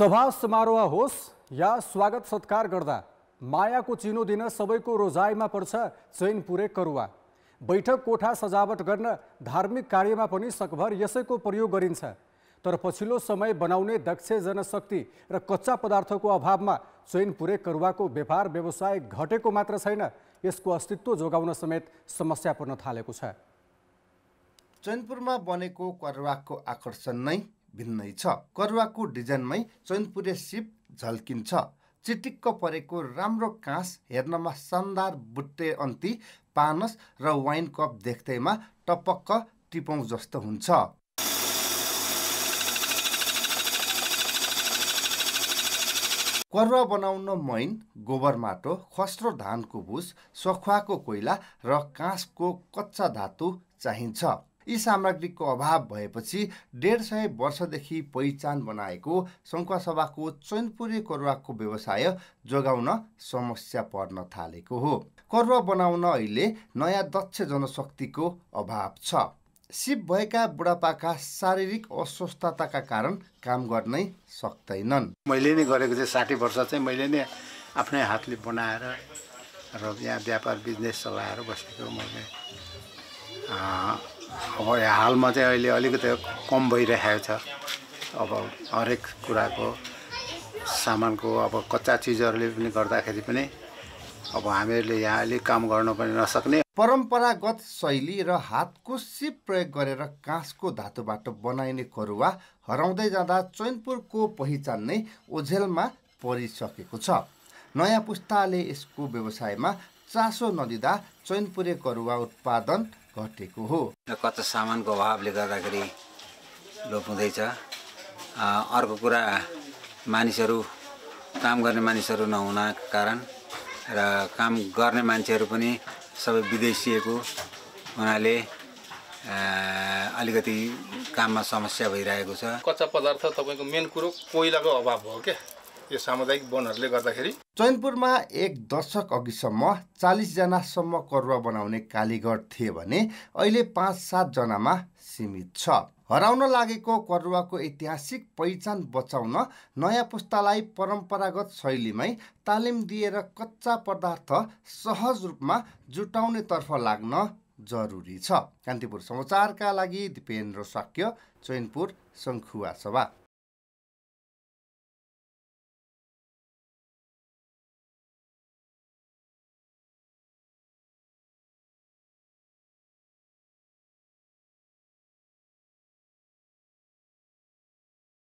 सभा समारोह होस् या स्वागत सत्कार गर्दा मायाको चिनो दिन सबैको रोजाइमा पर्छ चैन पुरे करुवा बैठक कोठा सजावट गर्न धार्मिक कार्यमा पनि सकभर यसैको प्रयोग गरिन्छ तर पछिल्लो समय बनाउने दक्ष जनशक्ति र कच्चा पदार्थको अभावमा चैन पुरे करुवाको व्यापार व्यवसाय घटेको मात्र छैन यसको अस्तित्व जोगाउन समेत समस्या पर्न थालेको छ चैनपुरमा बनेको करुवाको आकर्षण नै भिन्नै छ करुवाको डिजाइनमै चैनपुरे सिप झल्किन्छ चिटिक्क परेको राम्रो काँस हेर्नमा शानदार बुट्टे अन्ती पानस र वाइन कप देख्दैमा टपक्क टिपौँ जस्तो हुन्छ करुवा बनाउन मैन गोबर माटो खस्रो धानको भुस सखुवाको कोइला र काँसको कच्चा धातु चाहिन्छ यी सामग्रीको अभाव भएपछि डेढ सय वर्षदेखि पहिचान बनाएको सभाको चैनपुरी करुवाको व्यवसाय जोगाउन समस्या पर्न थालेको हो करुवा बनाउन अहिले नयाँ दक्ष जनशक्तिको अभाव छ सिप भएका बुढापाका शारीरिक अस्वस्थताका कारण काम गर्नै सक्दैनन् मैले नै गरेको चाहिँ साठी वर्ष चाहिँ मैले नै आफ्नै हातले बनाएर र यहाँ व्यापार बिजनेस चलाएर बसेको मैले अब हालमा चाहिँ अहिले अलिकति कम भइरहेको छ अब हरेक कुराको सामानको अब कच्चा चिजहरूले पनि गर्दाखेरि पनि अब हामीहरूले यहाँ अलिक काम गर्न पनि नसक्ने परम्परागत शैली र हातको सिप प्रयोग गरेर काँसको धातुबाट बनाइने करुवा हराउँदै जाँदा चैनपुरको पहिचान नै ओझेलमा परिसकेको छ नयाँ पुस्ताले यसको व्यवसायमा चासो नदिँदा चैनपुरे करुवा उत्पादन घटेको हो र कच्चा सामानको अभावले गर्दाखेरि लोप हुँदैछ अर्को कुरा मानिसहरू काम गर्ने मानिसहरू नहुना कारण र काम गर्ने मान्छेहरू पनि सबै विदेशिएको हुनाले अलिकति काममा समस्या भइरहेको छ कच्चा पदार्थ तपाईँको मेन कुरो कोइलाको अभाव हो क्या यो सामुदायिक वनहरूले गर्दाखेरि चैनपुरमा एक दशक अघिसम्म चालिसजनासम्म करुवा बनाउने कालीगढ थिए भने अहिले पाँच सातजनामा सीमित छ हराउन लागेको करुवाको ऐतिहासिक पहिचान बचाउन नयाँ पुस्तालाई परम्परागत शैलीमै तालिम दिएर कच्चा पदार्थ सहज रूपमा जुटाउनेतर्फ लाग्न जरुरी छ कान्तिपुर समाचारका लागि दिपेन्द्र साक्य चैनपुर सङ्खुवा सभा